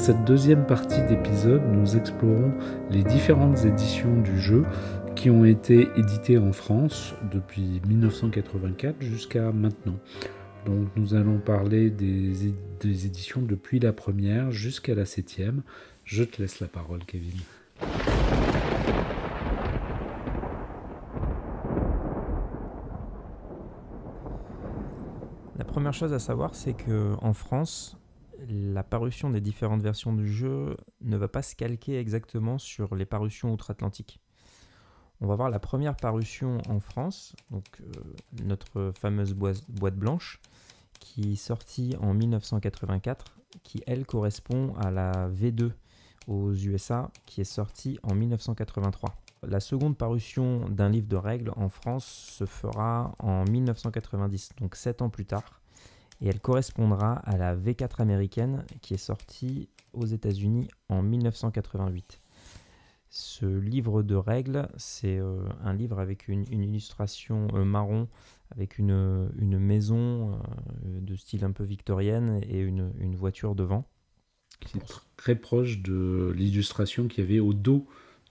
Dans cette deuxième partie d'épisode, nous explorons les différentes éditions du jeu qui ont été éditées en France depuis 1984 jusqu'à maintenant. Donc nous allons parler des, éditions depuis la première jusqu'à la septième. Je te laisse la parole, Kevin. La première chose à savoir, c'est qu'en France, la parution des différentes versions du jeu ne va pas se calquer exactement sur les parutions outre-Atlantique. On va voir la première parution en France, donc euh, notre fameuse boîte, blanche, qui est sortie en 1984, qui elle correspond à la V2 aux USA, qui est sortie en 1983. La seconde parution d'un livre de règles en France se fera en 1990, donc 7 ans plus tard et elle correspondra à la V4 américaine qui est sortie aux États-Unis en 1988. Ce livre de règles, c'est euh, un livre avec une, illustration euh, marron, avec une, euh, une maison de style un peu victorienne et une, une voiture devant. C'est très proche de l'illustration qu'il y avait au dos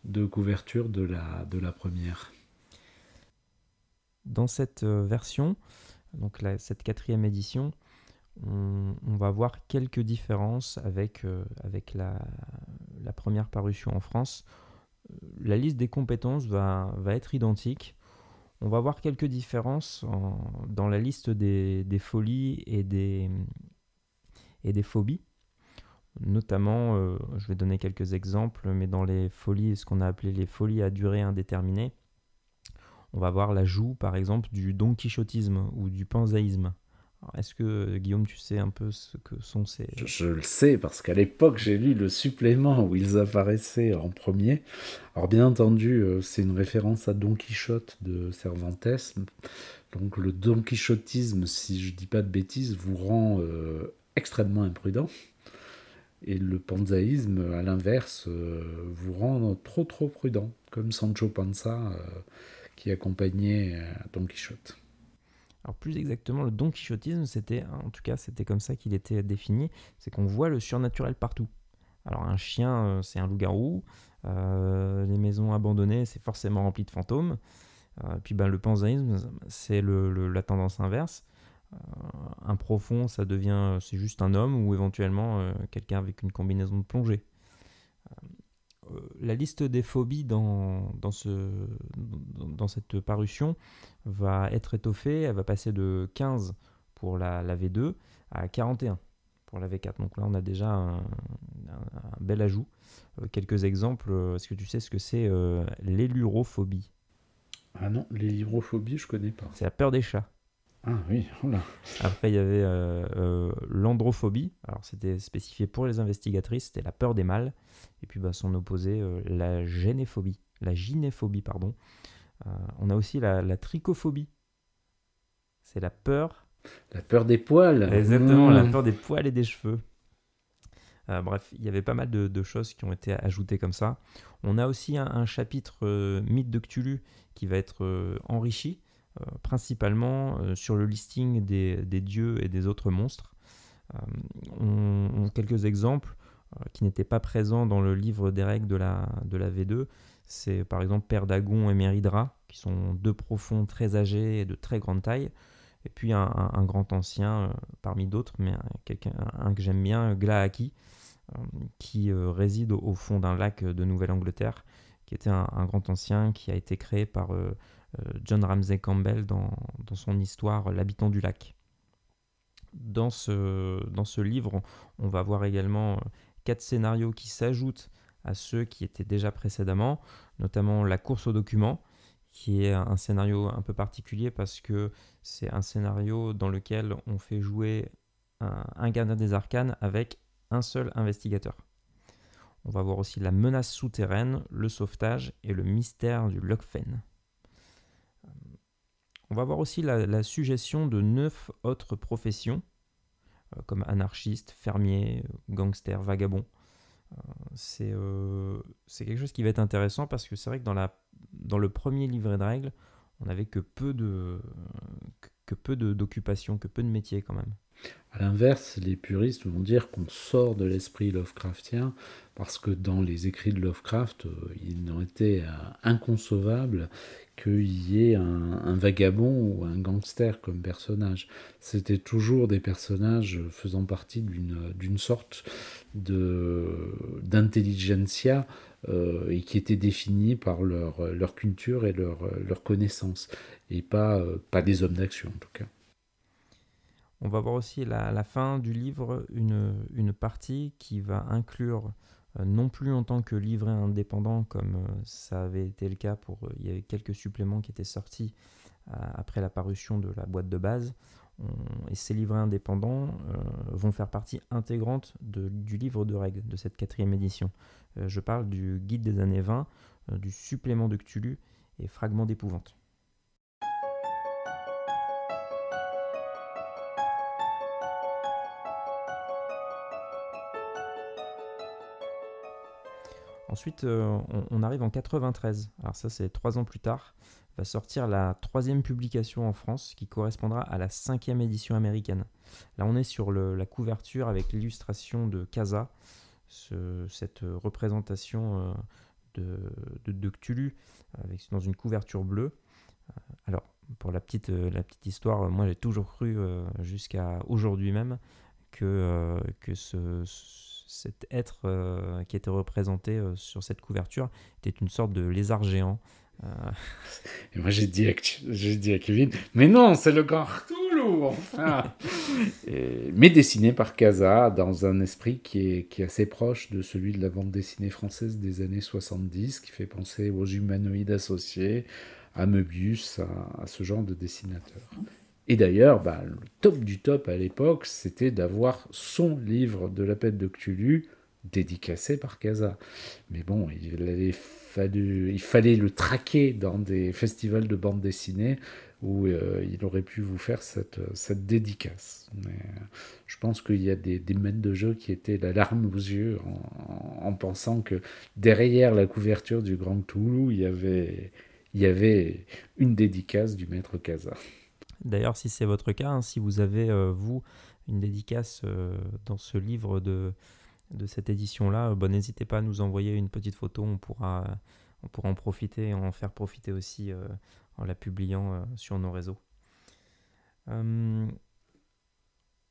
de couverture de la, de la première. Dans cette version, donc cette quatrième édition, on, va voir quelques différences avec, euh, avec la, première parution en France. La liste des compétences va, être identique. On va voir quelques différences dans la liste des, folies et des, et des phobies. Notamment, euh, je vais donner quelques exemples, mais dans les folies, ce qu'on a appelé les folies à durée indéterminée, on va voir l'ajout, par exemple, du don quichotisme ou du panzaïsme. Est-ce que, Guillaume, tu sais un peu ce que sont ces... Je, le sais, parce qu'à l'époque, j'ai lu le supplément où ils apparaissaient en premier. Alors, bien entendu, euh, c'est une référence à Don Quichotte de Cervantes. Donc, le Don si je ne dis pas de bêtises, vous rend euh, extrêmement imprudent. Et le panzaïsme, à l'inverse, euh, vous rend trop trop prudent, comme Sancho Panza qui accompagnait euh, Don Quichotte. Alors plus exactement, le don quichotisme, c'était, hein, en tout cas, c'était comme ça qu'il était défini, c'est qu'on voit le surnaturel partout. Alors un chien, euh, c'est un loup-garou, euh, les maisons abandonnées, c'est forcément rempli de fantômes, puis ben, le panzaïsme, c'est la tendance inverse. un profond, ça devient, c'est juste un homme ou éventuellement quelqu'un avec une combinaison de plongée. Euh, la liste des phobies dans, ce, dans, cette parution va être étoffée, elle va passer de 15 pour la, V2 à 41 pour la V4. Donc là, on a déjà un, bel ajout. Euh, quelques exemples. Euh, est-ce que tu sais ce que c'est euh, l'élurophobie Ah non, l'élurophobie, je connais pas. C'est la peur des chats. Ah oui, Après, il y avait euh, euh, l'androphobie. Alors, c'était spécifié pour les investigatrices, c'était la peur des mâles. Et puis, bah, son opposé, euh, la généphobie. La gynéphobie, pardon. on a aussi la, trichophobie. C'est la peur. La peur des poils. Exactement, mmh. la peur des poils et des cheveux. bref, il y avait pas mal de, choses qui ont été ajoutées comme ça. On a aussi un, un chapitre mythe de Cthulhu qui va être enrichi euh, principalement euh, sur le listing des, dieux et des autres monstres. Euh, on, on, quelques exemples qui n'étaient pas présents dans le livre des règles de la, de la V2, c'est par exemple Père Dagon et Méridra, qui sont deux profonds très âgés et de très grande taille, et puis un, grand ancien parmi d'autres, mais un, que j'aime bien, Glaaki, qui réside au fond d'un lac de Nouvelle-Angleterre, qui était un, grand ancien qui a été créé par euh, John Ramsey Campbell dans, son histoire L'habitant du lac. Dans ce, dans ce livre, on, va voir également euh, quatre scénarios qui s'ajoutent à ceux qui étaient déjà précédemment, notamment la course aux documents, qui est un scénario un peu particulier parce que c'est un scénario dans lequel on fait jouer un, gardien des arcanes avec un seul investigateur. On va voir aussi la menace souterraine, le sauvetage et le mystère du fen on va voir aussi la, suggestion de neuf autres professions, euh, comme anarchiste, fermier, gangster, vagabond. Euh, euh, c'est quelque chose qui va être intéressant parce que c'est vrai que dans, le premier livret de règles, on n'avait que peu de que d'occupations, que peu de métiers quand même. À l'inverse, les puristes vont dire qu'on sort de l'esprit Lovecraftien parce que dans les écrits de Lovecraft, ils n'ont été inconcevables qu'il y ait un, vagabond ou un gangster comme personnage. C'était toujours des personnages faisant partie d'une sorte d'intelligentsia euh, et qui étaient définis par leur, leur culture et leur, leur connaissance, et pas, euh, pas des hommes d'action en tout cas. On va voir aussi à la, la, fin du livre une, une partie qui va inclure euh, non plus en tant que livret indépendant comme euh, ça avait été le cas pour euh, il y avait quelques suppléments qui étaient sortis après la parution de la boîte de base et ces livrets indépendants vont faire partie intégrante du livre de règles de cette quatrième édition. je parle du guide des années 20, du supplément de Cthulhu et fragments d'épouvante. Ensuite, euh, on, arrive en 93. Alors ça, c'est trois ans plus tard. Va sortir la troisième publication en France qui correspondra à la cinquième édition américaine. Là, on est sur la couverture avec l'illustration de Casa, ce, cette représentation euh, de, de, Cthulhu avec, dans une couverture bleue. Euh, alors, pour la petite, la petite histoire, moi j'ai toujours cru jusqu'à aujourd'hui même que, que ce cet être euh, qui était représenté euh, sur cette couverture était une sorte de lézard géant. Euh. Et moi j'ai dit, à, Kevin, mais non, c'est le grand tout lourd !» Mais dessiné par Casa dans un esprit qui est, assez proche de celui de la bande dessinée française des années 70, qui fait penser aux humanoïdes associés, à Moebius, à ce genre de dessinateur. Et d'ailleurs, bah, le top du top à l'époque, c'était d'avoir son livre de la paix de Cthulhu dédicacé par Casa. Mais bon, il, il fallait le traquer dans des festivals de bande dessinée où euh, il aurait pu vous faire cette, dédicace. Mais je pense qu'il y a des, des, maîtres de jeu qui étaient la larme aux yeux en, pensant que derrière la couverture du Grand Toulou, il y avait, il y avait une dédicace du maître Caza. D'ailleurs, si c'est votre cas, hein, si vous avez, euh, vous, une dédicace euh, dans ce livre de, cette édition-là, euh, bah, n'hésitez pas à nous envoyer une petite photo, on pourra, on pourra en profiter et en faire profiter aussi en la publiant sur nos réseaux. on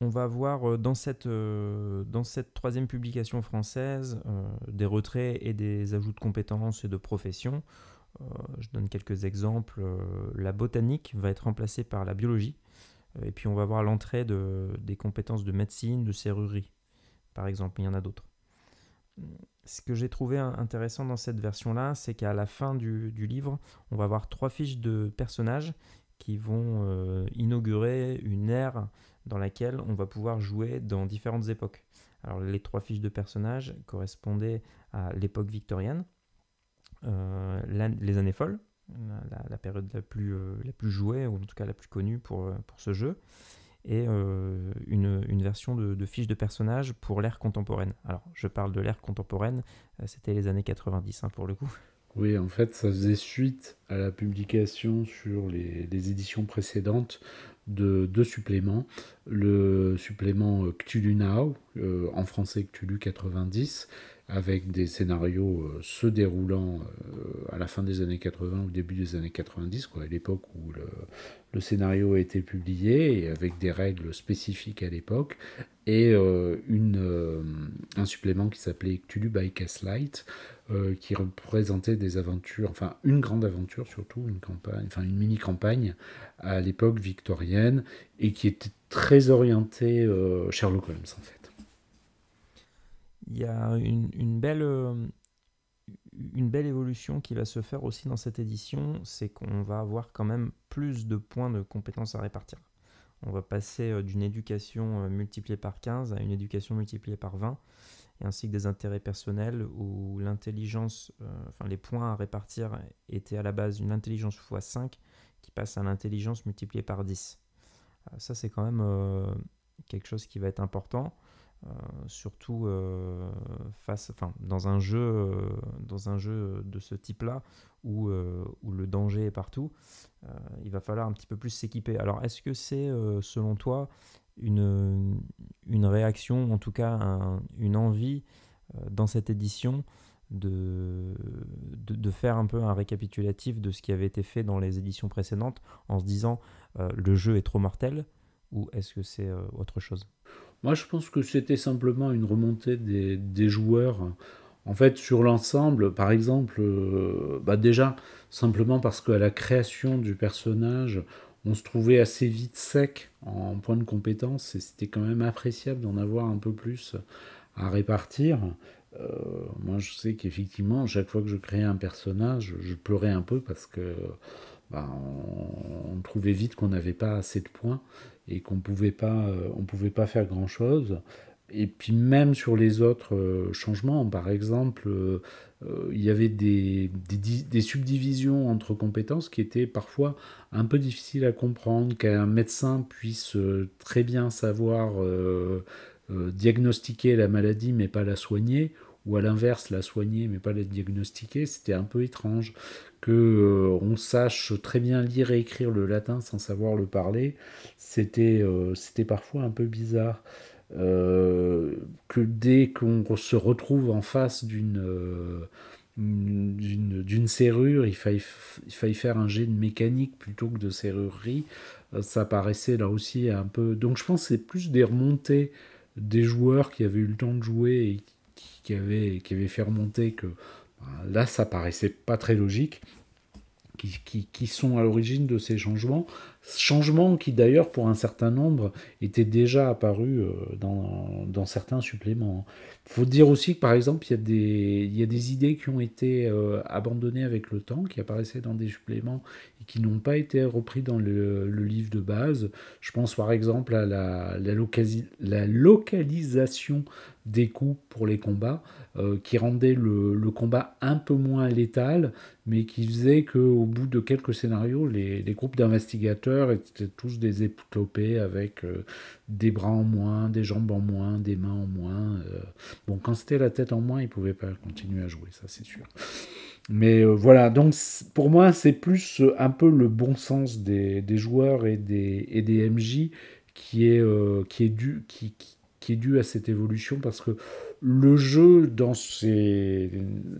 va voir dans cette, dans cette troisième publication française des retraits et des ajouts de compétences et de professions. Euh, je donne quelques exemples. Euh, la botanique va être remplacée par la biologie. Euh, et puis on va voir l'entrée de, des compétences de médecine, de serrurerie, par exemple. Il y en a d'autres. Ce que j'ai trouvé intéressant dans cette version-là, c'est qu'à la fin du, livre, on va avoir trois fiches de personnages qui vont inaugurer une ère dans laquelle on va pouvoir jouer dans différentes époques. Alors les trois fiches de personnages correspondaient à l'époque victorienne, euh, les années folles, la, période la plus, euh, la plus jouée, ou en tout cas la plus connue pour, euh, pour ce jeu, et une, version de, de, fiche de personnage pour l'ère contemporaine. Alors, je parle de l'ère contemporaine, c'était les années 90 hein, pour le coup. Oui, en fait, ça faisait suite à la publication sur les, éditions précédentes de deux suppléments. Le supplément Cthulhu Now, en français Cthulhu 90, avec des scénarios euh, se déroulant euh, à la fin des années 80 ou début des années 90, quoi, à l'époque où le, scénario a été publié, et avec des règles spécifiques à l'époque, et euh, une, un supplément qui s'appelait Cthulhu by Castlight, qui représentait des aventures, enfin une grande aventure surtout, une campagne, enfin une mini-campagne à l'époque victorienne, et qui était très orientée Sherlock Holmes en fait il y a une, belle, euh, une évolution qui va se faire aussi dans cette édition, c'est qu'on va avoir quand même plus de points de compétences à répartir. On va passer euh, d'une éducation euh, multipliée par 15 à une éducation multipliée par 20, et ainsi que des intérêts personnels où l'intelligence, les points à répartir étaient à la base une intelligence x 5 qui passe à l'intelligence multipliée par 10. ça c'est quand même quelque chose qui va être important. Euh, surtout euh, face, dans un jeu, euh, dans un jeu de ce type-là où, le danger est partout, il va falloir un petit peu plus s'équiper. Alors, est-ce que c'est, selon toi, une, réaction, en tout cas une envie dans cette édition de, de, faire un peu un récapitulatif de ce qui avait été fait dans les éditions précédentes en se disant le jeu est trop mortel ou est-ce que c'est autre chose moi, je pense que c'était simplement une remontée des, joueurs. En fait, sur l'ensemble, par exemple, euh, bah déjà, simplement parce qu'à la création du personnage, on se trouvait assez vite sec en points de compétence, et c'était quand même appréciable d'en avoir un peu plus à répartir. Euh, moi, je sais qu'effectivement, chaque fois que je créais un personnage, je pleurais un peu parce que bah, trouvait vite qu'on n'avait pas assez de points et qu'on pouvait pas, euh, pouvait pas faire grand chose. Et puis même sur les autres euh, changements, par exemple, euh, il y avait des, subdivisions entre compétences qui étaient parfois un peu difficiles à comprendre, qu'un médecin puisse très bien savoir diagnostiquer la maladie mais pas la soigner, ou à l'inverse la soigner mais pas la diagnostiquer, c'était un peu étrange que euh, on sache très bien lire et écrire le latin sans savoir le parler, c'était euh, c'était parfois un peu bizarre. Euh, que dès qu'on se retrouve en face d'une d'une serrure, il faille, il faille faire un jet de mécanique plutôt que de serrurerie, ça paraissait là aussi un peu... Donc je pense que c'est plus des remontées des joueurs qui avaient eu le temps de jouer et qui avait, qui avait fait remonter que ben, là, ça paraissait pas très logique. Qui, qui, qui, sont à l'origine de ces changements. Changements qui d'ailleurs pour un certain nombre étaient déjà apparus euh, dans, dans certains suppléments. Il faut dire aussi que par exemple il y, a des, y a des idées qui ont été euh, abandonnées avec le temps, qui apparaissaient dans des suppléments et qui n'ont pas été repris dans le, livre de base. Je pense par exemple à la, la, la localisation des coups pour les combats, euh, qui rendaient le, combat un peu moins létal, mais qui faisait qu'au bout de quelques scénarios, les, groupes d'investigateurs étaient tous des époutopés avec euh, des bras en moins, des jambes en moins, des mains en moins. Euh. Bon, quand c'était la tête en moins, ils ne pouvaient pas continuer à jouer, ça c'est sûr. Mais voilà, donc pour moi, c'est plus un peu le bon sens des, joueurs et des, et MJ qui est, qui est dû, qui est dû à cette évolution parce que le jeu dans ses...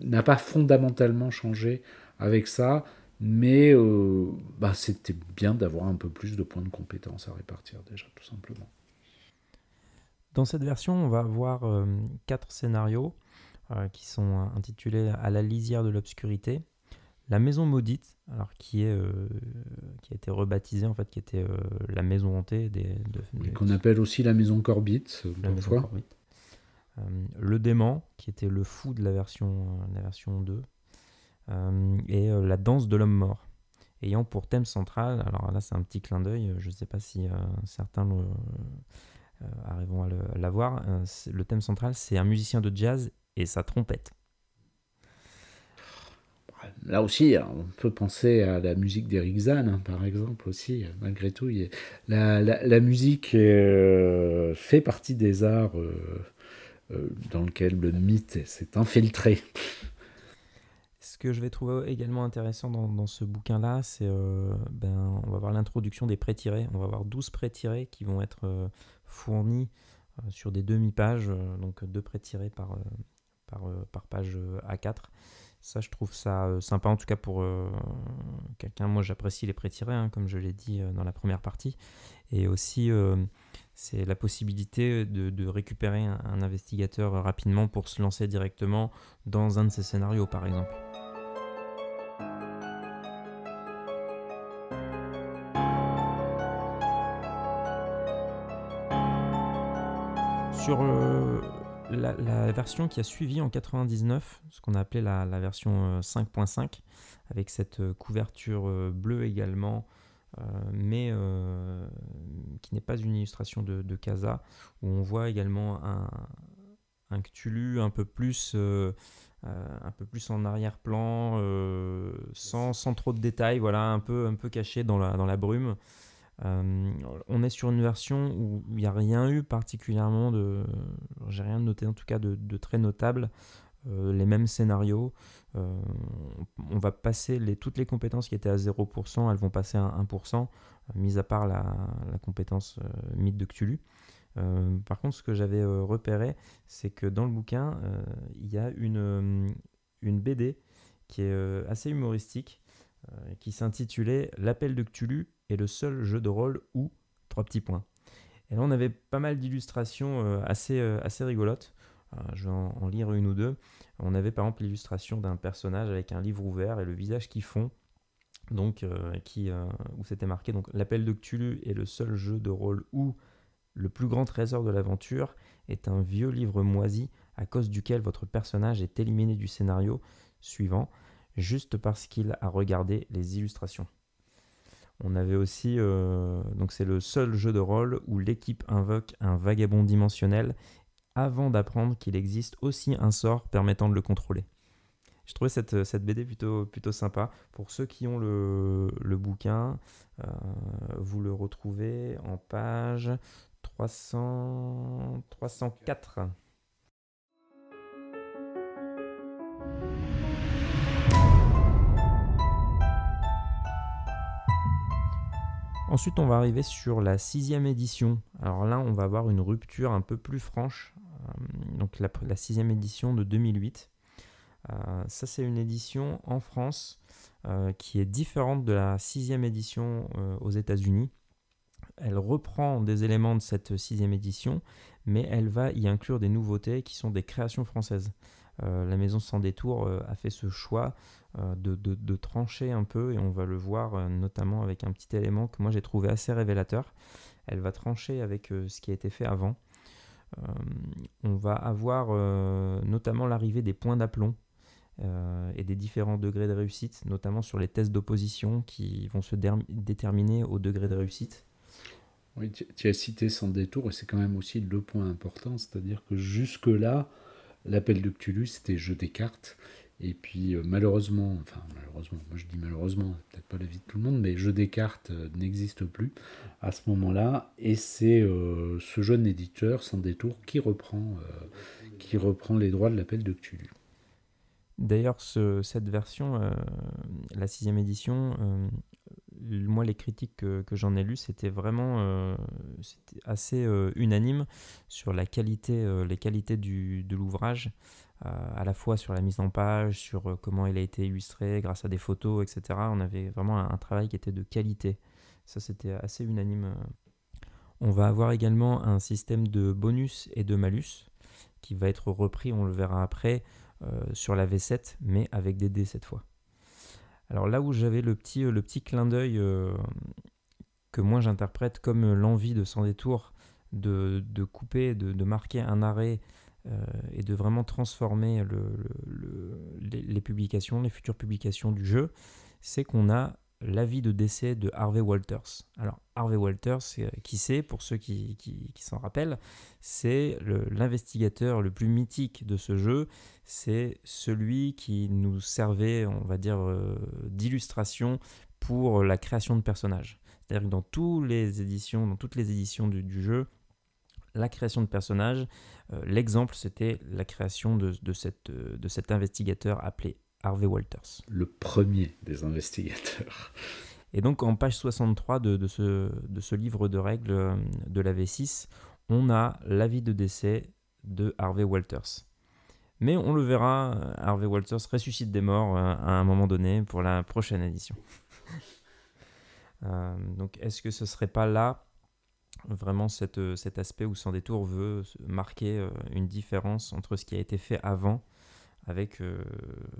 n'a pas fondamentalement changé avec ça, mais euh, bah, c'était bien d'avoir un peu plus de points de compétence à répartir déjà, tout simplement. Dans cette version, on va avoir euh, quatre scénarios euh, qui sont intitulés À la lisière de l'obscurité, la maison maudite, alors qui est euh, qui a été rebaptisée en fait, qui était euh, la maison hantée des, qu'on appelle aussi la maison Corbite. Euh, la le dément, qui était le fou de la version la version 2, et la danse de l'homme mort, ayant pour thème central. Alors là, c'est un petit clin d'œil. Je ne sais pas si certains arrivons arriveront à l'avoir. le thème central, c'est un musicien de jazz et sa trompette là aussi, on peut penser à la musique d'Eric Zane, hein, par exemple, aussi, malgré tout. la, musique euh, fait partie des arts euh, euh, dans lesquels le mythe s'est infiltré. Ce que je vais trouver également intéressant dans, ce bouquin-là, c'est ben, on va voir l'introduction des pré tirés. On va avoir 12 pré tirés qui vont être fournis sur des demi-pages, donc deux pré tirés par, par page A4. Ça, je trouve ça euh, sympa, en tout cas pour euh, quelqu'un. Moi, j'apprécie les prêts hein, comme je l'ai dit euh, dans la première partie. Et aussi, c'est la possibilité de, récupérer un, investigateur rapidement pour se lancer directement dans un de ces scénarios, par exemple. Sur la, version qui a suivi en 99, ce qu'on a appelé la, version 5.5, euh, avec cette euh, couverture euh, bleue également, mais qui n'est pas une illustration de, Casa, où on voit également un, un Cthulhu un peu plus, un peu plus en arrière-plan, sans, trop de détails, voilà, un peu, un peu caché dans la brume. Euh, on est sur une version où il n'y a rien eu particulièrement de. J'ai rien noté en tout cas de, très notable. Euh, les mêmes scénarios. Euh, on va passer toutes les compétences qui étaient à 0%, elles vont passer à 1%, mis à part la, compétence mythe de Cthulhu. par contre, ce que j'avais repéré, c'est que dans le bouquin, il y a une, une BD qui est assez humoristique, qui s'intitulait L'appel de Cthulhu, est le seul jeu de rôle où trois petits points. Et là, on avait pas mal d'illustrations euh, assez, euh, assez rigolotes. Euh, je vais en, lire une ou deux. On avait par exemple l'illustration d'un personnage avec un livre ouvert et le visage qui fond. Donc, qui, où c'était marqué donc l'appel de Cthulhu est le seul jeu de rôle où le plus grand trésor de l'aventure est un vieux livre moisi à cause duquel votre personnage est éliminé du scénario suivant juste parce qu'il a regardé les illustrations. On avait aussi, euh, donc c'est le seul jeu de rôle où l'équipe invoque un vagabond dimensionnel avant d'apprendre qu'il existe aussi un sort permettant de le contrôler. Je trouvais cette, euh, BD plutôt, plutôt sympa. Pour ceux qui ont le, bouquin, euh, vous le retrouvez en page 300, 304. Ensuite, on va arriver sur la sixième édition. Alors là, on va avoir une rupture un peu plus franche. Euh, donc la, sixième édition de 2008. Euh, ça, c'est une édition en France euh, qui est différente de la sixième édition aux États-Unis. Elle reprend des éléments de cette sixième édition, mais elle va y inclure des nouveautés qui sont des créations françaises. Euh, la maison sans détour euh, a fait ce choix euh, de, trancher un peu, et on va le voir notamment avec un petit élément que moi j'ai trouvé assez révélateur. Elle va trancher avec ce qui a été fait avant. on va avoir notamment l'arrivée des points d'aplomb et des différents degrés de réussite, notamment sur les tests d'opposition qui vont se déterminer au degré de réussite. tu as cité sans détour, et c'est quand même aussi le point important, c'est-à-dire que jusque-là, L'appel de Cthulhu, c'était jeu décarte ». Et puis euh, malheureusement, enfin malheureusement, moi je dis malheureusement, peut-être pas la vie de tout le monde, mais jeu décarte euh, » n'existe plus à ce moment-là. Et c'est euh, ce jeune éditeur sans détour qui reprend, qui reprend les droits de l'appel de Cthulhu. D'ailleurs, cette version, la sixième édition, moi, les critiques que, j'en ai lues, c'était vraiment euh, assez euh, unanime sur la qualité, euh, les qualités du, de l'ouvrage, à la fois sur la mise en page, sur comment il a été illustré grâce à des photos, etc. On avait vraiment un travail qui était de qualité. Ça, c'était assez unanime. On va avoir également un système de bonus et de malus qui va être repris, on le verra après, sur la V7, mais avec des dés cette fois. Alors là où j'avais le petit, euh, le petit clin d'œil euh, que moi j'interprète comme euh, l'envie de sans détour de, couper, de, marquer un arrêt et de vraiment transformer les, publications, les futures publications du jeu, c'est qu'on a l'avis de décès de Harvey Walters. Alors Harvey Walters, euh, qui c'est, pour ceux qui, s'en rappellent, c'est l'investigateur le, plus mythique de ce jeu, c'est celui qui nous servait, on va dire, euh, d'illustration pour la création de personnages. C'est-à-dire que dans, les éditions, dans toutes les éditions du, jeu, la création de personnages. Euh, l'exemple, c'était la création de, de, cette, de cet investigateur appelé Harvey Walters. Le premier des investigateurs. Et donc en page 63 de, de, ce, livre de règles euh, de la V6, on a l'avis de décès de Harvey Walters. Mais on le verra, euh, Harvey Walters ressuscite des morts euh, à un moment donné pour la prochaine édition. donc est-ce que ce serait pas là vraiment cet aspect où Sans détour veut marquer une différence entre ce qui a été fait avant avec, euh,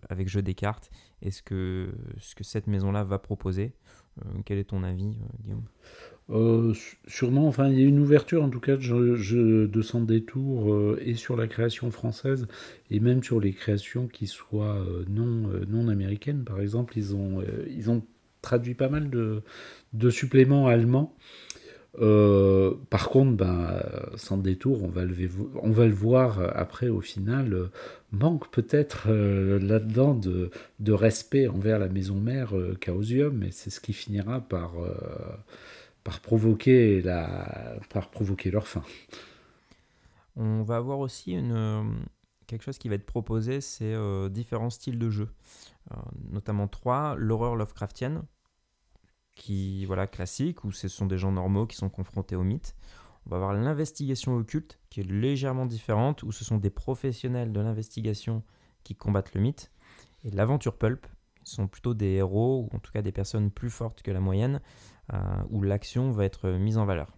avec jeu des cartes est ce que, ce que cette maison-là va proposer. Euh, quel est ton avis, euh, Guillaume Sûrement, enfin, il y a une ouverture en tout cas je, de sans détour et sur la création française et même sur les créations qui soient non, non américaines. Par exemple, ils ont, ils ont traduit pas mal de, de suppléments allemands. par contre, ben, sans détour, on va, le, on va le voir après au final manque peut-être euh, là-dedans de, respect envers la maison mère euh, Chaosium, et c'est ce qui finira par, euh, par, provoquer par provoquer leur fin. On va avoir aussi une, quelque chose qui va être proposé, c'est différents styles de jeu, notamment trois, l'horreur Lovecraftienne, qui voilà classique, où ce sont des gens normaux qui sont confrontés au mythe. On va avoir l'investigation occulte, qui est légèrement différente, où ce sont des professionnels de l'investigation qui combattent le mythe. Et l'aventure pulp, qui sont plutôt des héros, ou en tout cas des personnes plus fortes que la moyenne, euh, où l'action va être mise en valeur.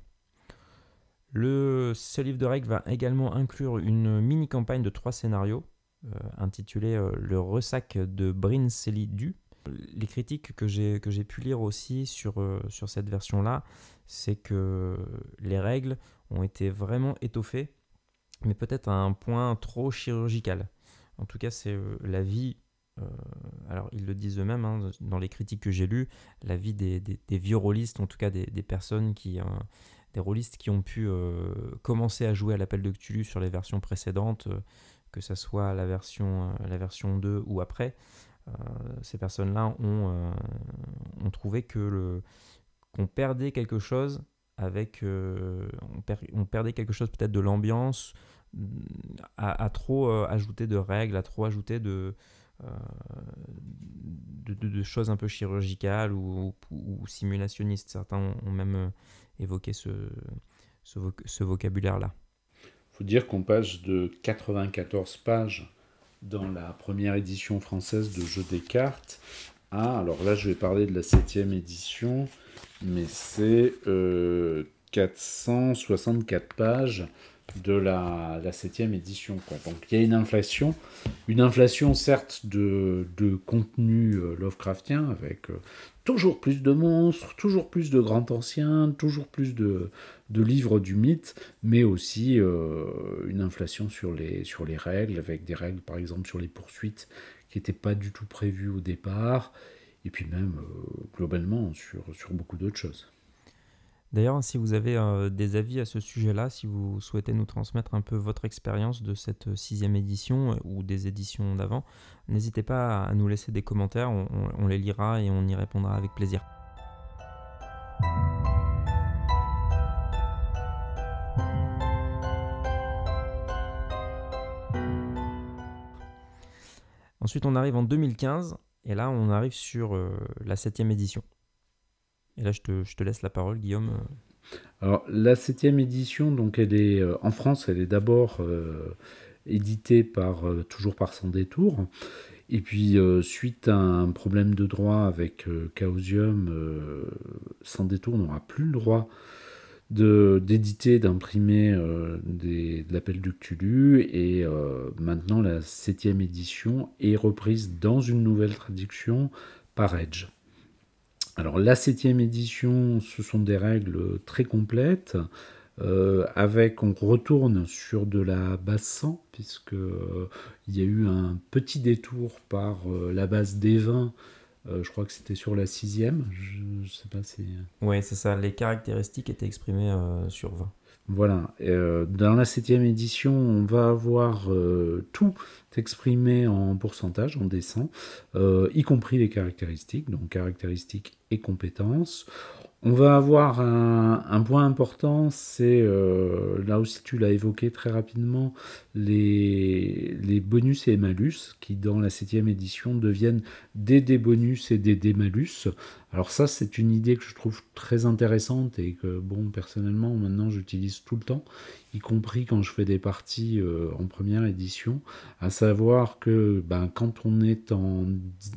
Le, ce livre de règles va également inclure une mini-campagne de trois scénarios, euh, intitulée euh, Le ressac de Brin Du ». Les critiques que j'ai, pu lire aussi sur, euh, sur cette version-là, c'est que les règles ont été vraiment étoffées, mais peut-être à un point trop chirurgical. En tout cas, c'est euh, la vie euh, alors ils le disent eux-mêmes hein, dans les critiques que j'ai lues, la vie des, vieux rôlistes, en tout cas des, personnes qui, des rôlistes qui ont pu commencer à jouer à l'appel de Cthulhu sur les versions précédentes, que ce soit la version, la version 2 ou après, euh, ces personnes-là euh, ont, trouvé que le, qu'on perdait quelque chose avec euh, on, perdait quelque chose peut-être de l'ambiance à, trop ajouter de règles à trop ajouter de, de, choses un peu chirurgicales ou, simulationnistes certains ont, même évoqué ce, vocabulaire là Il faut dire qu'on passe de 94 pages dans la première édition française de Jeux des cartes. Ah, alors là, je vais parler de la 7 septième édition, mais c'est 464 euh, pages de la, 7e édition. Donc il y a une inflation, une inflation certes de, contenu euh, Lovecraftien, avec euh, toujours plus de monstres, toujours plus de grands anciens, toujours plus de, livres du mythe, mais aussi euh, une inflation sur les, sur les règles, avec des règles par exemple sur les poursuites qui n'étaient pas du tout prévues au départ, et puis même euh, globalement sur beaucoup d'autres choses. D'ailleurs, si vous avez euh, des avis à ce sujet-là, si vous souhaitez nous transmettre un peu votre expérience de cette euh, sixième édition euh, ou des éditions d'avant, n'hésitez pas à nous laisser des commentaires, on, les lira et on y répondra avec plaisir. Ensuite, on arrive en 2015, et là, on arrive sur la septième édition. Et là, je te, laisse la parole, Guillaume. Alors, la septième édition, donc, elle est euh, en France, elle est d'abord euh, éditée par, euh, toujours par Sans Détour. Et puis, suite à un problème de droit avec Chaosium, Sans Détour n'aura plus le droit d'éditer, d'imprimer de l'appel du Cthulhu. Et maintenant, la septième édition est reprise dans une nouvelle traduction par Edge. Alors la septième édition, ce sont des règles très complètes. Euh, avec, on retourne sur de la base 100, puisque euh, il y a eu un petit détour par euh, la base des 20. je crois que c'était sur la sixième. Je, je sais pas si. Oui, c'est ça. Les caractéristiques étaient exprimées sur 20. Voilà. dans la septième édition, on va avoir tout exprimé en pourcentage, en dessin, y compris les caractéristiques. Donc caractéristiques et compétences. On va avoir un, point important, c'est euh, là aussi tu l'as évoqué très rapidement, les, les, bonus et malus qui dans la septième édition deviennent des des bonus et des des malus Alors ça c'est une idée que je trouve très intéressante et que bon personnellement maintenant j'utilise tout le temps, y compris quand je fais des parties euh, en première édition, à savoir que ben, quand on est en,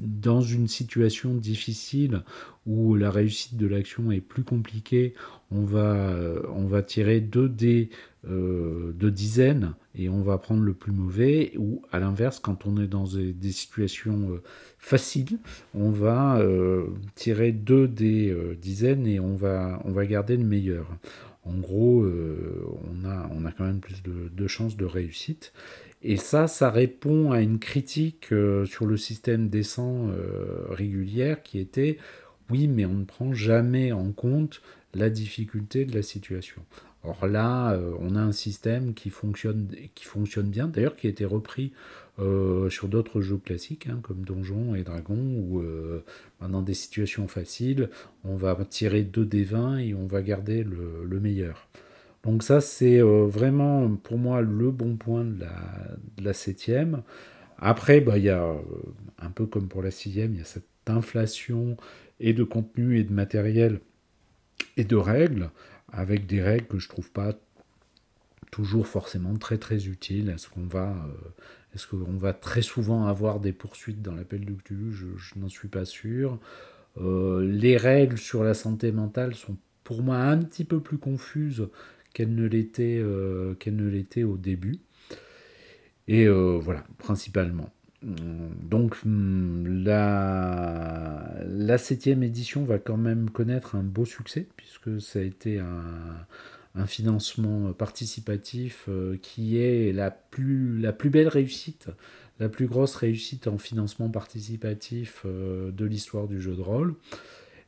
dans une situation difficile où la réussite de l'action est plus compliquée, on va, euh, on va tirer deux dés euh, de dizaines et on va prendre le plus mauvais, ou à l'inverse, quand on est dans des, situations euh, faciles, on va tirer deux des dizaines et on va, on va garder le meilleur. En gros, on, a, on a quand même plus de, chances de réussite. Et ça, ça répond à une critique sur le système des 100 régulière qui était oui, mais on ne prend jamais en compte la difficulté de la situation. Or là, euh, on a un système qui fonctionne, qui fonctionne bien, d'ailleurs qui a été repris euh, sur d'autres jeux classiques, hein, comme Donjons et Dragons, où dans euh, des situations faciles, on va tirer deux des 20 et on va garder le, meilleur. Donc ça, c'est vraiment pour moi le bon point de la, de la septième. Après, bah, il y a, euh, un peu comme pour la sixième, il y a cette inflation et de contenu et de matériel et de règles, avec des règles que je trouve pas toujours forcément très très utiles. Est-ce qu'on va, euh, est-ce va très souvent avoir des poursuites dans l'appel du Cthulhu Je, n'en suis pas sûr. Euh, les règles sur la santé mentale sont pour moi un petit peu plus confuses qu'elles ne l'étaient au début. Et euh, voilà, principalement. Hum, donc hum, la, la septième édition va quand même connaître un beau succès, puisque ça a été un, financement participatif euh, qui est la plus, la plus belle réussite, la plus grosse réussite en financement participatif euh, de l'histoire du jeu de rôle.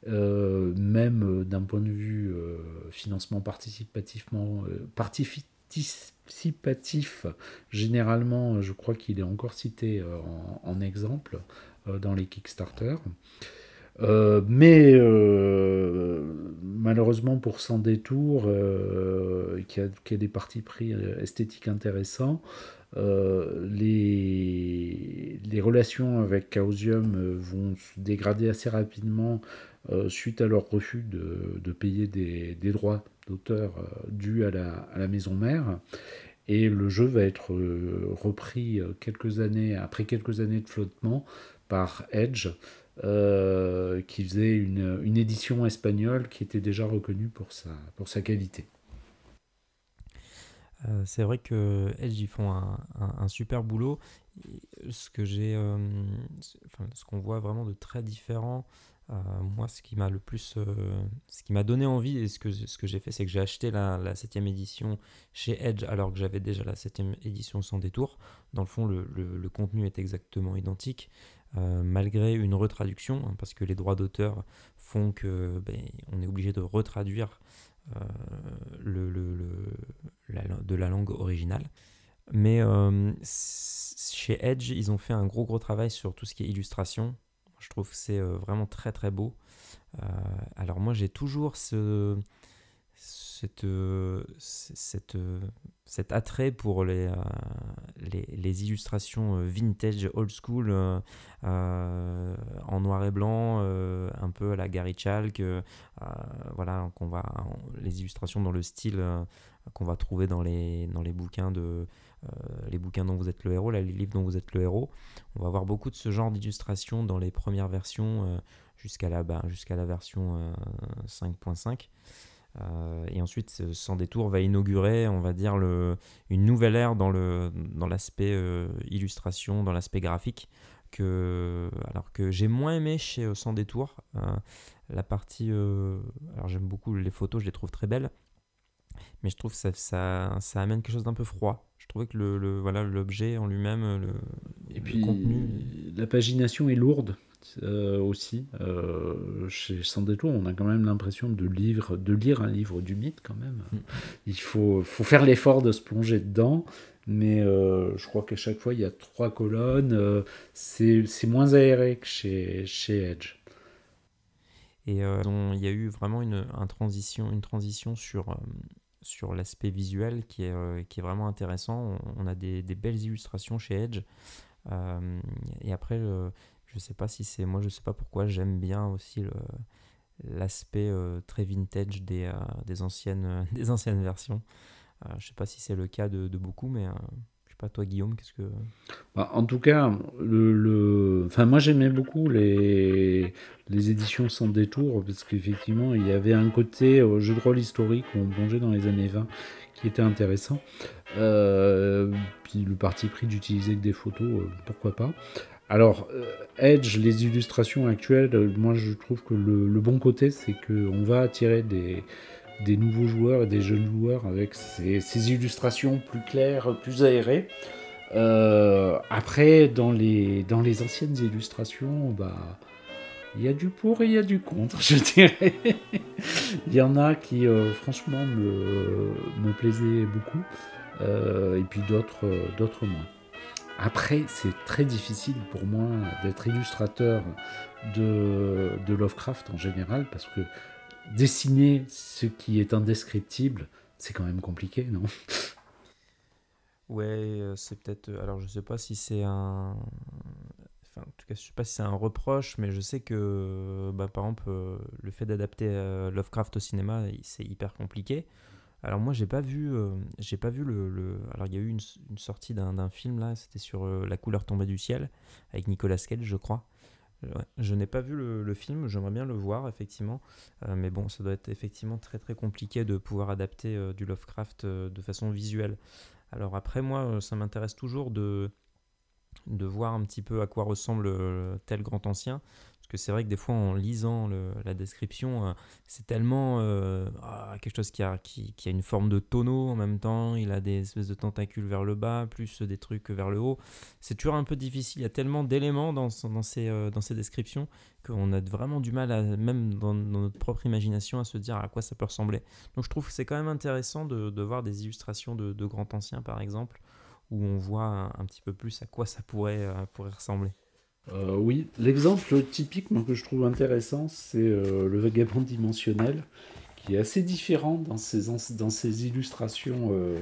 même d'un point de vue financement participativement, participatif. Généralement, je crois qu'il est encore cité euh, en, exemple euh, dans les Kickstarter. Euh, mais malheureusement pour sans détour, qui, a, des partis pris esthétiques intéressants, les, relations avec Chaosium vont se dégrader assez rapidement suite à leur refus de, payer des droits d'auteur euh, dû à la, maison mère. Et le jeu va être euh, repris euh, quelques années, après quelques années de flottement, par Edge, qui faisait une, édition espagnole qui était déjà reconnue pour sa, pour sa qualité. c'est vrai que Edge ils font un, super boulot. Ce que j'ai, ce qu'on voit vraiment de très différent euh, moi, ce qui m'a le plus, euh, ce qui m'a donné envie et ce que, ce que j'ai fait, c'est que j'ai acheté la, la 7ème édition chez Edge alors que j'avais déjà la 7ème édition sans détour. Dans le fond, le, le, contenu est exactement identique. Euh, malgré une retraduction, hein, parce que les droits d'auteur font que ben, on est obligé de retraduire le, le, le, de la langue originale. Mais chez Edge, ils ont fait un gros gros travail sur tout ce qui est illustration, je trouve que c'est euh, vraiment très très beau. Euh, alors moi j'ai toujours ce, cette, euh, cette, cet attrait pour les, les, illustrations vintage, old school, en noir et blanc, un peu à la Gary Chalk, voilà, qu'on va, les illustrations dans le style qu'on va trouver dans les, dans les bouquins de euh, les bouquins dont vous êtes le héros, les livres dont vous êtes le héros. On va avoir beaucoup de ce genre d'illustration dans les premières versions euh, jusqu'à la, bah, la version 5.5. Euh, et ensuite, Sans détour va inaugurer, on va dire, le, une nouvelle ère dans l'aspect dans illustration, dans l'aspect graphique. Que, alors que j'ai moins aimé chez Sans détour. la partie. alors j'aime beaucoup les photos, je les trouve très belles mais je trouve que ça, ça, amène quelque chose d'un peu froid. Je trouvais que le, voilà l'objet en lui-même, le, et puis le contenu... la pagination est lourde euh, aussi. Euh, chez Sans détour, on a quand même l'impression de lire, de lire un livre du mythe quand même. Mm. Il faut, faut faire l'effort de se plonger dedans. Mais euh, je crois qu'à chaque fois, il y a trois colonnes. c'est, moins aéré que chez, chez Edge. Et il y a eu vraiment une, transition, une transition sur sur l'aspect visuel qui est, euh, qui est vraiment intéressant. On, a des, belles illustrations chez Edge. Euh, et après, je ne sais pas si c'est. Moi, je sais pas pourquoi j'aime bien aussi l'aspect euh, très vintage des, des, anciennes, des anciennes versions. je sais pas si c'est le cas de, de beaucoup, mais pas, toi Guillaume, qu'est-ce que... Bah, en tout cas, le, Enfin, moi j'aimais beaucoup les... les éditions sans détour, parce qu'effectivement, il y avait un côté euh, jeu de rôle historique où on plongeait dans les années 20 qui était intéressant. Euh, puis le parti pris d'utiliser que des photos, euh, pourquoi pas. Alors, Edge, les illustrations actuelles, moi je trouve que le, le bon côté, c'est qu'on va attirer des des nouveaux joueurs et des jeunes joueurs avec ces, illustrations plus claires, plus aérées. Euh, après, dans les, dans les anciennes illustrations, bah, il y a du pour et il y a du contre, je dirais. Il y en a qui, euh, franchement, me, me plaisaient beaucoup, euh, et puis d'autres, d'autres moins. Après, c'est très difficile pour moi d'être illustrateur de, de Lovecraft en général, parce que dessiner ce qui est indescriptible, c'est quand même compliqué, non Ouais, euh, c'est peut-être. Euh, alors, je sais pas si c'est un. Enfin, en tout cas, je sais pas si c'est un reproche, mais je sais que, bah, par exemple, euh, le fait d'adapter Lovecraft au cinéma, c'est hyper compliqué. Alors moi j'ai pas vu, j'ai pas vu le, Alors il y a eu une, sortie d'un film là, c'était sur La couleur tombée du ciel avec Nicolas Cage je crois je n'ai pas vu le, film, j'aimerais bien le voir effectivement, euh, mais bon, ça doit être effectivement très très compliqué de pouvoir adapter euh, du Lovecraft euh, de façon visuelle. Alors après moi, ça m'intéresse toujours de, de voir un petit peu à quoi ressemble tel grand ancien, parce que c'est vrai que des fois, en lisant la description, euh, c'est tellement euh, ah, quelque chose qui a, qui, a une forme de tonneau en même temps. Il a des espèces de tentacules vers le bas, plus des trucs vers le haut. C'est toujours un peu difficile. Il y a tellement d'éléments dans, dans, ces, euh, dans ces descriptions qu'on a vraiment du mal, à, même dans, notre propre imagination, à se dire à quoi ça peut ressembler. Donc je trouve que c'est quand même intéressant de, voir des illustrations de, de, grands anciens, par exemple, où on voit un, petit peu plus à quoi ça pourrait, pourrait ressembler. Euh, oui, l'exemple typique que je trouve intéressant, c'est euh, le vagabond dimensionnel, qui est assez différent dans ses, illustrations euh,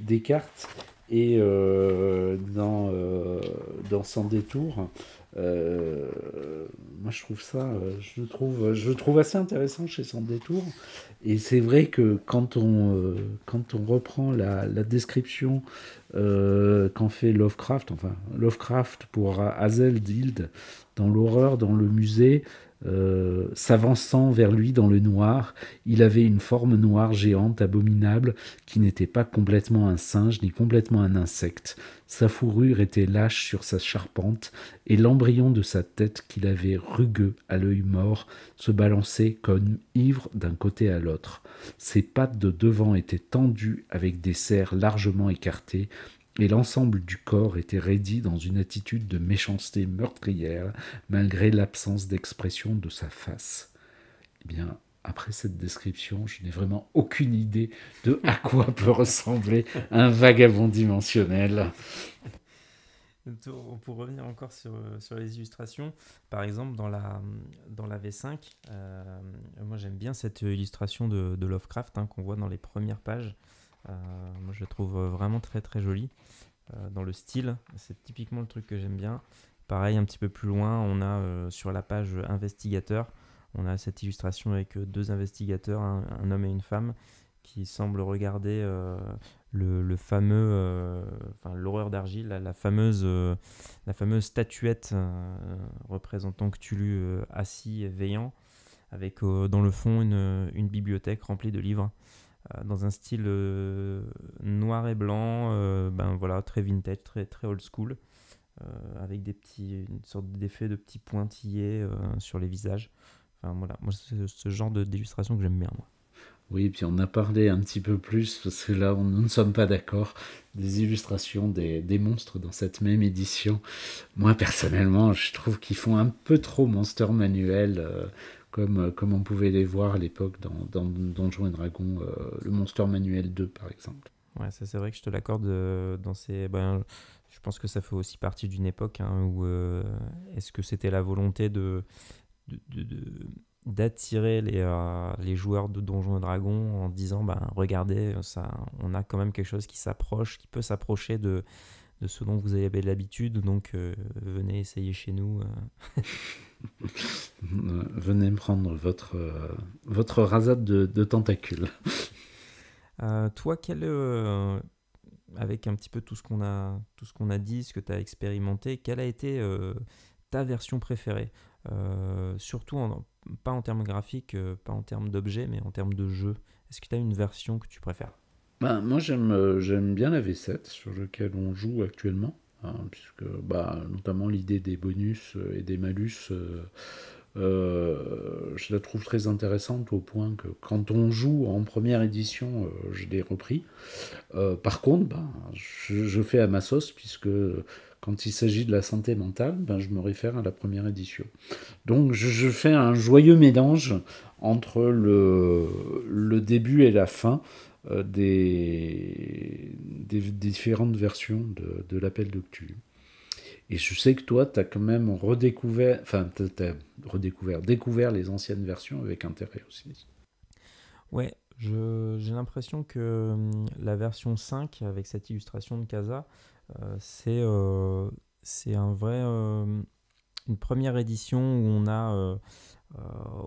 des cartes et euh, dans, euh, dans Sans détour. Euh, moi, je trouve ça, je trouve, je trouve assez intéressant chez Sans détour. Et c'est vrai que quand on, quand on reprend la, la description qu'en fait Lovecraft, enfin Lovecraft pour Hazel Dild dans l'horreur, dans le musée, euh, s'avançant vers lui dans le noir, il avait une forme noire géante, abominable, qui n'était pas complètement un singe ni complètement un insecte. Sa fourrure était lâche sur sa charpente, et l'embryon de sa tête qu'il avait rugueux à l'œil mort se balançait comme ivre d'un côté à l'autre. Ses pattes de devant étaient tendues avec des serres largement écartées, et l'ensemble du corps était raidi dans une attitude de méchanceté meurtrière, malgré l'absence d'expression de sa face. Eh bien, après cette description, je n'ai vraiment aucune idée de à quoi peut ressembler un vagabond dimensionnel. Pour revenir encore sur, les illustrations, par exemple dans la, dans la V5, euh, moi j'aime bien cette illustration de, Lovecraft hein, qu'on voit dans les premières pages. Euh, moi, je trouve euh, vraiment très très jolie euh, dans le style. C'est typiquement le truc que j'aime bien. Pareil, un petit peu plus loin, on a sur la page investigateur, on a cette illustration avec deux investigateurs, un, homme et une femme, qui semblent regarder le, fameux, l'horreur d'argile, la, fameuse, la fameuse statuette représentant Cthulhu assis et veillant, avec dans le fond une bibliothèque remplie de livres. Euh, dans un style euh, noir et blanc, euh, ben voilà, très vintage, très, très old school, avec des petits, une sorte d'effet de petits pointillés sur les visages. Enfin voilà, moi c'est ce genre d'illustration que j'aime bien moi. Oui, puis on a parlé un petit peu plus, parce que là, on, nous ne sommes pas d'accord, des illustrations des, monstres dans cette même édition. Moi, personnellement, je trouve qu'ils font un peu trop monster manuel comme, euh, comme on pouvait les voir à l'époque dans, dans Donjons et Dragons, euh, le Monster Manuel 2 par exemple. Ouais, ça c'est vrai que je te l'accorde euh, dans ces. Ben, je pense que ça fait aussi partie d'une époque hein, où est-ce que c'était la volonté de, d'attirer les, les, joueurs de Donjons et Dragons en disant ben, regardez, ça, on a quand même quelque chose qui s'approche, qui peut s'approcher de, de ce dont vous avez l'habitude, donc venez essayer chez nous. Euh, venez me prendre votre, euh, votre rasade de, tentacules. Euh, toi, quel, avec un petit peu tout ce qu'on a, tout ce qu'on a dit, ce que tu as expérimenté, quelle a été ta version préférée surtout pas en termes graphiques, pas en termes d'objets, mais en termes de jeu. Est-ce que tu as une version que tu préfères ben, Moi, j'aime j'aime bien la V7 sur laquelle on joue actuellement. Hein, puisque bah, notamment l'idée des bonus euh, et des malus, euh, euh, je la trouve très intéressante au point que quand on joue en première édition, je l'ai repris. par contre, ben, je, fais à ma sauce, puisque quand il s'agit de la santé mentale, ben, je me réfère à la première édition. Donc je, fais un joyeux mélange entre le, le début et la fin, euh, des, différentes versions de, l'appel de Et je sais que toi, tu as quand même redécouvert, enfin, tu as, redécouvert, découvert les anciennes versions avec intérêt aussi. Ouais, j'ai l'impression que euh, la version 5, avec cette illustration de Casa, euh, c'est euh, un vrai. une première édition où on a.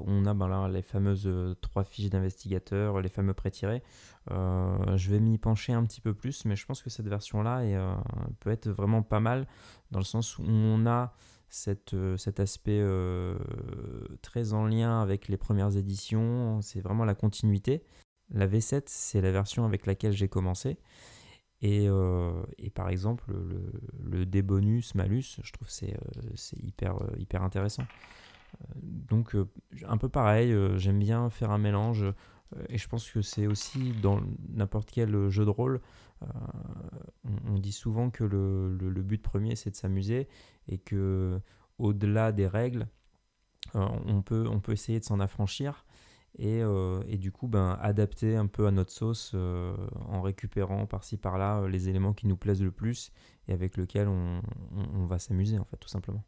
on a ben là, les fameuses trois fiches d'investigateurs, les fameux prêts tirés. Euh, je vais m'y pencher un petit peu plus, mais je pense que cette version-là euh, peut être vraiment pas mal dans le sens où on a euh, cet aspect très en lien avec les premières éditions, c'est vraiment la continuité. La V7, c'est la version avec laquelle j'ai commencé. Et, par exemple, le, débonus malus, je trouve c'est c'est hyper, hyper intéressant. Donc, un peu pareil, j'aime bien faire un mélange. Euh, et je pense que c'est aussi dans n'importe quel jeu de rôle, euh, on, dit souvent que le, but premier c'est de s'amuser et que au-delà des règles, euh, on, peut, on peut essayer de s'en affranchir et, du coup ben, adapter un peu à notre sauce en récupérant par-ci par-là les éléments qui nous plaisent le plus et avec lesquels on va s'amuser en fait tout simplement.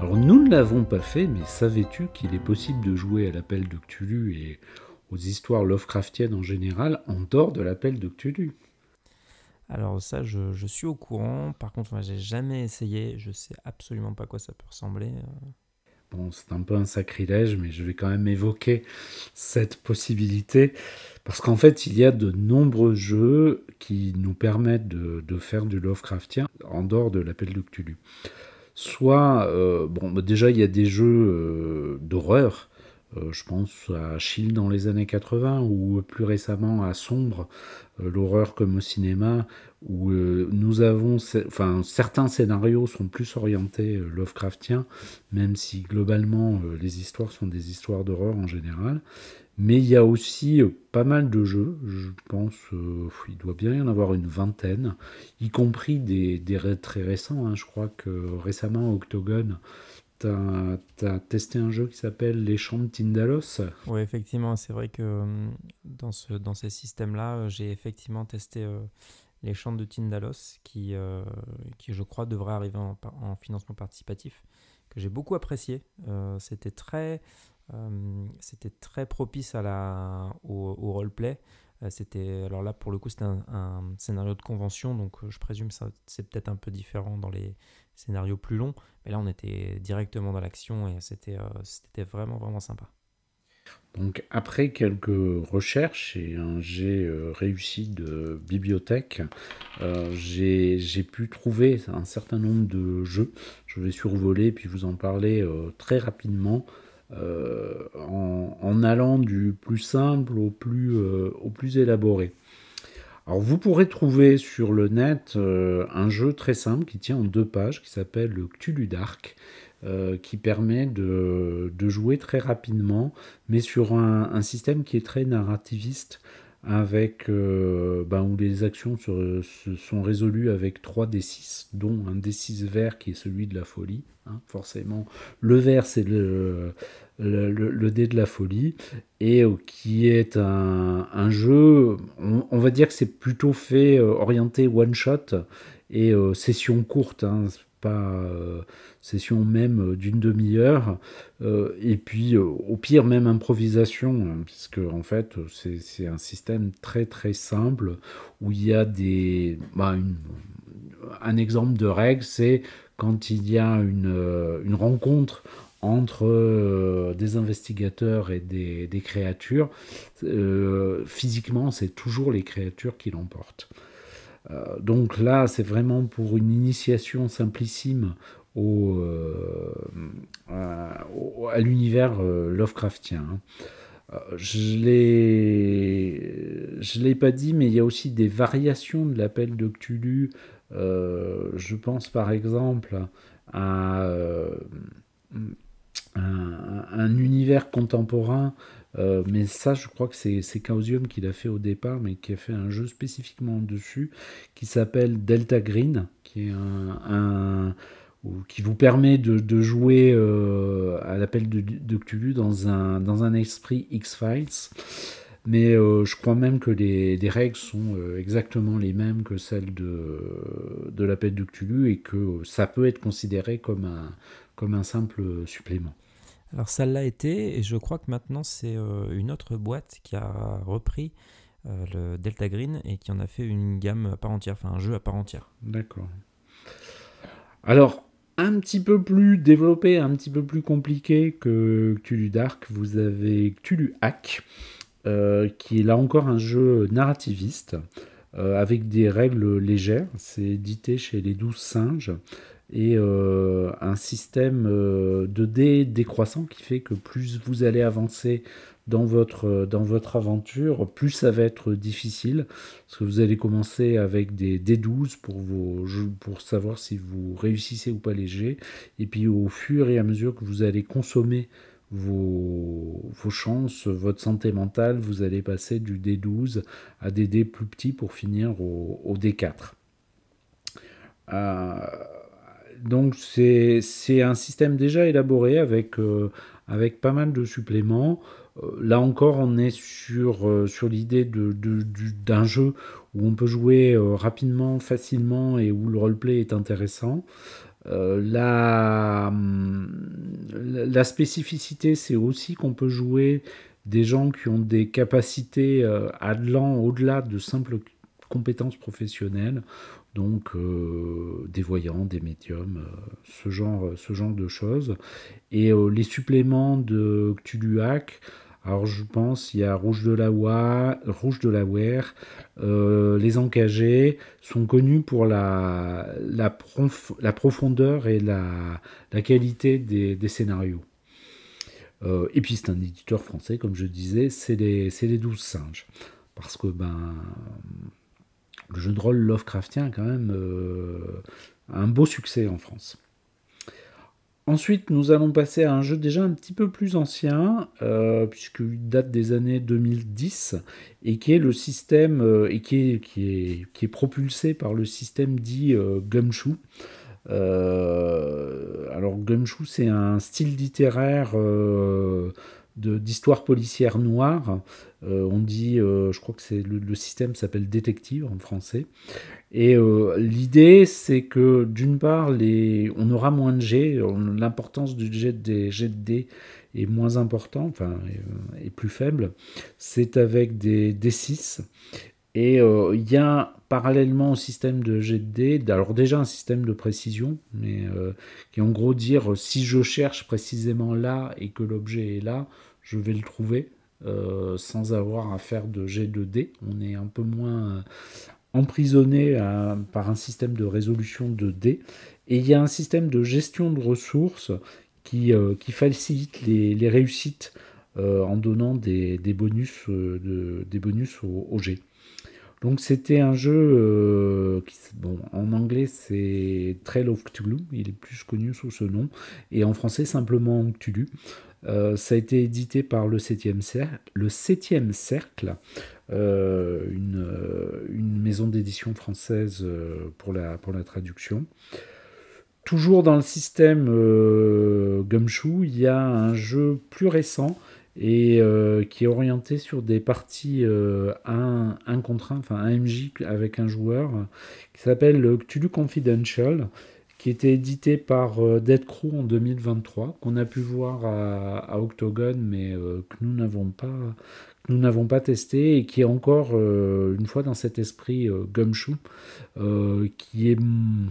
Alors nous ne l'avons pas fait, mais savais-tu qu'il est possible de jouer à l'appel de Cthulhu et aux histoires Lovecraftiennes en général en dehors de l'appel de Cthulhu alors ça, je, suis au courant. Par contre, moi, j'ai jamais essayé. Je sais absolument pas à quoi ça peut ressembler. Euh. Bon, c'est un peu un sacrilège, mais je vais quand même évoquer cette possibilité. Parce qu'en fait, il y a de nombreux jeux qui nous permettent de, de faire du Lovecraftien en dehors de l'appel de Cthulhu. Soit, euh, bon, bah, déjà, il y a des jeux euh, d'horreur euh, je pense à Chill dans les années 80 ou plus récemment à Sombre, euh, l'horreur comme au cinéma, où euh, nous avons, enfin certains scénarios sont plus orientés Lovecraftiens, même si globalement les histoires sont des histoires d'horreur en général. Mais il y a aussi pas mal de jeux, je pense, il doit bien y en avoir une vingtaine, y compris des, des très récents. Hein. Je crois que récemment, Octogone T'as testé un jeu qui s'appelle Les Champs de Tindalos Oui, effectivement, c'est vrai que euh, dans, ce, dans ces systèmes-là, euh, j'ai effectivement testé euh, Les Champs de Tindalos, qui, qui je crois devrait arriver en, financement participatif, que j'ai beaucoup apprécié. C'était très, c'était très propice à la, au, roleplay. C'était alors là pour le coup c'était un, un, scénario de convention donc je présume ça c'est peut-être un peu différent dans les scénario plus long. Mais là, on était directement dans l'action et c'était, euh, c'était vraiment, vraiment sympa. Donc après quelques recherches et un jet euh, réussi de bibliothèque, euh, j'ai, pu trouver un certain nombre de jeux. Je vais survoler puis vous en parler très rapidement en, en, allant du plus simple au plus, au plus élaboré. Alors vous pourrez trouver sur le net euh, un jeu très simple qui tient en deux pages, qui s'appelle le Cthulhu Dark, euh, qui permet de, jouer très rapidement, mais sur un système qui est très narrativiste avec euh, bah, où les actions se, sont résolues avec 3 D6, dont un D6 vert qui est celui de la folie. Hein. forcément, le vert c'est le, le, dé de la folie, et euh, qui est un, jeu, on, va dire que c'est plutôt fait euh, orienté one shot et session courte. Hein, pas, session même euh, d'une demi-heure, euh, et puis euh, au pire même improvisation, hein, puisque en fait c'est un système très très simple où il y a des... Bah, un exemple de règle, c'est quand il y a une, rencontre entre des investigateurs et des, créatures, physiquement, c'est toujours les créatures qui l'emportent. donc là, c'est vraiment pour une initiation simplissime euh, euh, à, l'univers euh, Lovecraftien. Hein. Je ne l'ai pas dit, mais il y a aussi des variations de l'appel de Cthulhu. je pense par exemple à, un, univers contemporain, mais ça, je crois que c'est, c'est qui l'a fait au départ, mais qui a fait un jeu spécifiquement dessus, qui s'appelle Delta Green, qui est un ou qui vous permet de, de jouer euh, à l'appel de, de dans un, dans un esprit X-Files. Mais euh, je crois même que les, règles sont euh, exactement les mêmes que celles de, de l'appel de Cthulhu et que ça peut être considéré comme un, comme un simple supplément. Alors ça l'a été et je crois que maintenant c'est une autre boîte qui a repris le Delta Green et qui en a fait une gamme à part entière, enfin un jeu à part entière. D'accord. Alors, un petit peu plus développé, un petit peu plus compliqué que Cthulhu Dark, vous avez Cthulhu Hack, euh, qui est là encore un jeu narrativiste, euh, avec des règles légères. C'est édité chez les douze singes, et euh, un système de dés décroissant qui fait que plus vous allez avancer dans votre, euh, dans votre aventure, plus ça va être difficile, parce que vous allez commencer avec des D12 pour, pour savoir si vous réussissez ou pas les jets, et puis au fur et à mesure que vous allez consommer vos, vos, chances, votre santé mentale, vous allez passer du D12 à des dés plus petits pour finir au, D4. Euh, donc c'est un système déjà élaboré avec, euh, avec pas mal de suppléments. Euh, là encore, on est sur, euh, sur l'idée d'un jeu où on peut jouer euh, rapidement, facilement et où le roleplay est intéressant. Hum, la, spécificité, c'est aussi qu'on peut jouer des gens qui ont des capacités au-delà de simples compétences professionnelles, donc des voyants, des médiums, ce, genre, ce genre de choses. Et les suppléments de Cthulhuac alors je pense il y a Rouge de la Wa, Rouge de la Ware, euh, les Encagés sont connus pour la, profondeur et la, qualité des, scénarios. Euh, et puis c'est un éditeur français, comme je disais, c'est les, douze singes. Parce que ben, le jeu de rôle Lovecraftien a quand même euh, un beau succès en France. Ensuite, nous allons passer à un jeu déjà un petit peu plus ancien, euh, puisqu'il date des années 2010, et qui est le système, euh, et qui est, qui, est, qui est, propulsé par le système dit euh, Gumshoe. Euh, alors, Gumshoe, c'est un style littéraire d'histoire policière noire. Euh, on dit, euh, je crois que c'est le, système s'appelle détective en français. Et euh, l'idée, c'est que d'une part, les, on aura moins de jets, l'importance du jet des de dés est moins importante enfin, est, plus faible. C'est avec des D6. Et il y a parallèlement au système de jet de alors déjà un système de précision, mais qui en gros dire si je cherche précisément là et que l'objet est là, je vais le trouver euh, sans avoir à faire de G2D. On est un peu moins euh, emprisonné par un système de résolution de dés. Et il y a un système de gestion de ressources qui, euh, facilite les, réussites en donnant des, bonus, des bonus au, G. Donc c'était un jeu qui, bon, en anglais c'est Trail of Cthulhu, il est plus connu sous ce nom, et en français simplement Cthulhu. Euh, ça a été édité par le 7e, Cercle, le 7 Cercle euh, euh, une, maison d'édition française pour la, pour la traduction. Toujours dans le système Gumshoe, il y a un jeu plus récent et qui est orienté sur des parties 1 contre 1, enfin un MJ avec un joueur, qui s'appelle Cthulhu Confidential, qui était édité par euh, Dead Crew en 2023, qu'on a pu voir à, Octogone, mais euh, que nous n'avons pas testé et qui est encore euh, une fois dans cet esprit gumshoe, qui est hmm,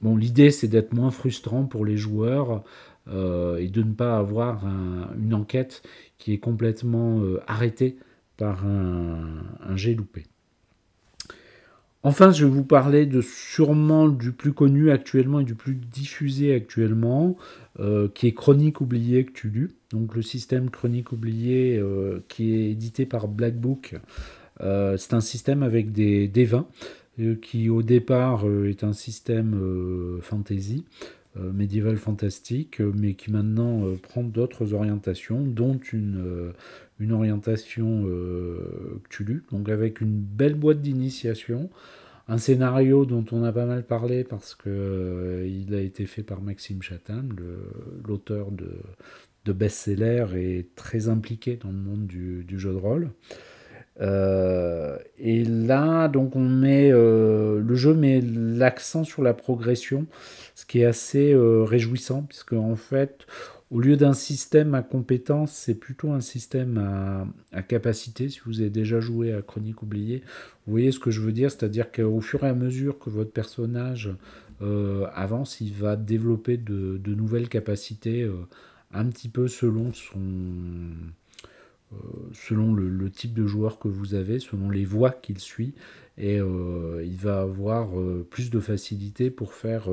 bon. L'idée, c'est d'être moins frustrant pour les joueurs et de ne pas avoir une enquête qui est complètement arrêtée par un, un jet loupé. Enfin, je vais vous parler de sûrement du plus connu actuellement et du plus diffusé actuellement, euh, qui est Chronique oubliée que tu lus. Donc le système Chronique oubliée euh, qui est édité par Black Book. Euh, c'est un système avec des, des vins qui au départ est un système fantasy euh, Medieval fantastique, euh, mais qui maintenant euh, prend d'autres orientations, dont une, orientation une orientation Cthulhu, donc avec une belle boîte d'initiation, un scénario dont on a pas mal parlé parce qu'il il a été fait par Maxime Chatham, l'auteur de, best sellers et très impliqué dans le monde du jeu de rôle. Euh, et là, donc on met euh, le jeu met l'accent sur la progression, ce qui est assez euh, réjouissant puisque en fait, au lieu d'un système à compétences, c'est plutôt un système à, à, capacité. Si vous avez déjà joué à Chronique oubliée, vous voyez ce que je veux dire, c'est-à-dire qu'au fur et à mesure que votre personnage avance, il va développer de nouvelles capacités un petit peu selon son euh, selon le, type de joueur que vous avez, selon les voies qu'il suit, et euh, il va avoir euh, plus de facilité pour faire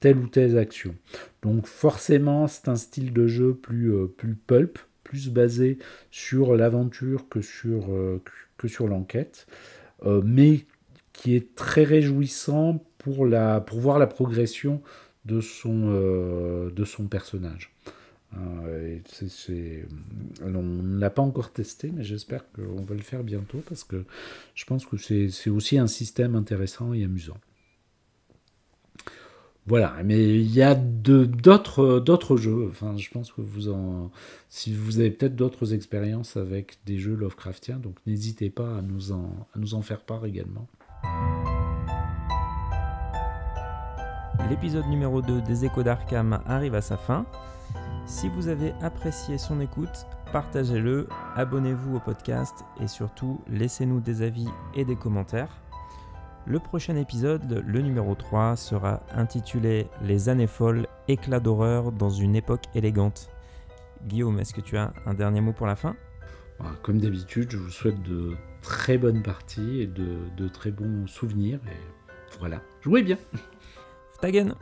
telle ou telle action. Donc forcément, c'est un style de jeu plus, plus pulp, plus basé sur l'aventure que sur, sur l'enquête, mais qui est très réjouissant pour, la, pour voir la progression de son, de son personnage on on l'a pas encore testé, mais j'espère qu'on va le faire bientôt parce que je pense que c'est aussi un système intéressant et amusant. Voilà, mais il y a d'autres jeux. Enfin, je pense que vous en. Si vous avez peut-être d'autres expériences avec des jeux Lovecraftiens, donc n'hésitez pas à nous, en, à nous en faire part également. L'épisode numéro 2 des Échos d'Arkham arrive à sa fin. Si vous avez apprécié son écoute, partagez-le, abonnez-vous au podcast et surtout laissez-nous des avis et des commentaires. Le prochain épisode, le numéro 3, sera intitulé Les années folles, éclat d'horreur dans une époque élégante. Guillaume, est-ce que tu as un dernier mot pour la fin bah, Comme d'habitude, je vous souhaite de très bonnes parties et de, très bons souvenirs. Et voilà, jouez bien. Ftagen